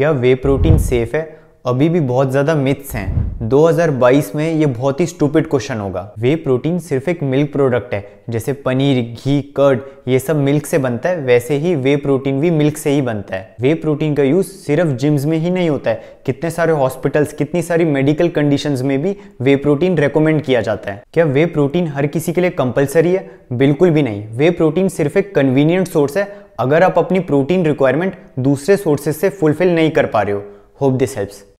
क्या वे protein safe है अभी भी बहुत ज़्यादा मिथ्स हैं 2022 में ये बहुत ही स्टूपिड क्वेश्चन होगा वे प्रोटीन सिर्फ एक मिल्क प्रोडक्ट है जैसे पनीर घी कर्ड ये सब मिल्क से बनता है वैसे ही वे प्रोटीन भी मिल्क से ही बनता है वे प्रोटीन का यूज़ सिर्फ जिम्स में ही नहीं होता है कितने सारे हॉस्पिटल्स कितनी सारी मेडिकल कंडीशन में भी वे प्रोटीन रिकोमेंड किया जाता है क्या वे प्रोटीन हर किसी के लिए कंपल्सरी है बिल्कुल भी नहीं वे प्रोटीन सिर्फ एक कन्वीनियंट सोर्स है अगर आप अपनी प्रोटीन रिक्वायरमेंट दूसरे सोर्सेज से फुलफिल नहीं कर पा रहे हो होप दिस हेल्प्स